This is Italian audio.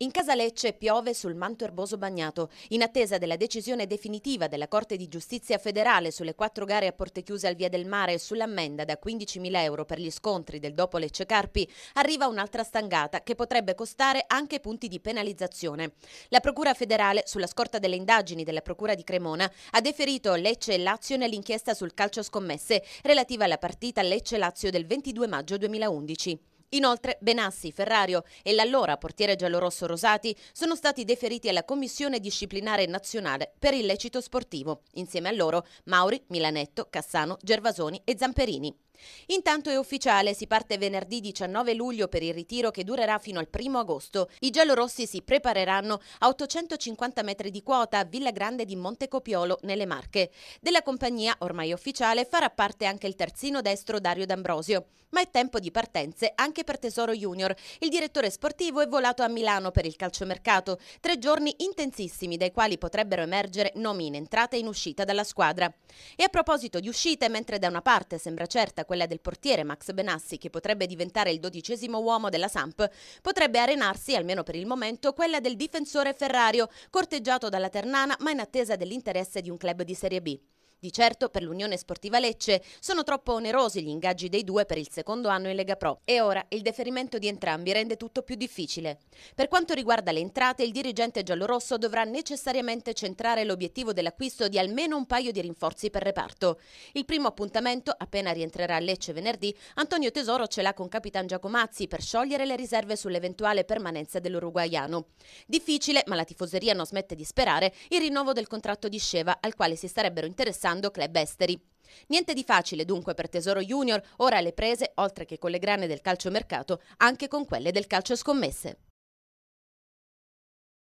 In casa Lecce piove sul manto erboso bagnato, in attesa della decisione definitiva della Corte di Giustizia federale sulle quattro gare a porte chiuse al Via del Mare e sull'ammenda da 15.000 euro per gli scontri del dopo Lecce Carpi, arriva un'altra stangata che potrebbe costare anche punti di penalizzazione. La Procura federale, sulla scorta delle indagini della Procura di Cremona, ha deferito Lecce e Lazio nell'inchiesta sul calcio scommesse relativa alla partita Lecce-Lazio del 22 maggio 2011. Inoltre Benassi, Ferrario e l'allora portiere giallorosso Rosati sono stati deferiti alla Commissione disciplinare nazionale per illecito sportivo. Insieme a loro Mauri, Milanetto, Cassano, Gervasoni e Zamperini. Intanto è ufficiale, si parte venerdì 19 luglio per il ritiro che durerà fino al 1 agosto. I giallorossi si prepareranno a 850 metri di quota a Villa Grande di Montecopiolo, nelle Marche. Della compagnia, ormai ufficiale, farà parte anche il terzino destro Dario D'Ambrosio. Ma è tempo di partenze anche per Tesoro Junior. Il direttore sportivo è volato a Milano per il calciomercato. Tre giorni intensissimi dai quali potrebbero emergere nomi in entrata e in uscita dalla squadra. E a proposito di uscite, mentre da una parte sembra certa quella del portiere Max Benassi, che potrebbe diventare il dodicesimo uomo della Samp, potrebbe arenarsi, almeno per il momento, quella del difensore Ferrario, corteggiato dalla Ternana ma in attesa dell'interesse di un club di Serie B. Di certo per l'Unione Sportiva Lecce sono troppo onerosi gli ingaggi dei due per il secondo anno in Lega Pro e ora il deferimento di entrambi rende tutto più difficile. Per quanto riguarda le entrate, il dirigente giallorosso dovrà necessariamente centrare l'obiettivo dell'acquisto di almeno un paio di rinforzi per reparto. Il primo appuntamento, appena rientrerà a Lecce venerdì, Antonio Tesoro ce l'ha con Capitan Giacomazzi per sciogliere le riserve sull'eventuale permanenza dell'uruguaiano. Difficile, ma la tifoseria non smette di sperare, il rinnovo del contratto di Sceva, al quale si sarebbero interessati acquistando club esteri. Niente di facile dunque per Tesoro Junior, ora alle prese, oltre che con le grane del calciomercato, anche con quelle del calcio scommesse.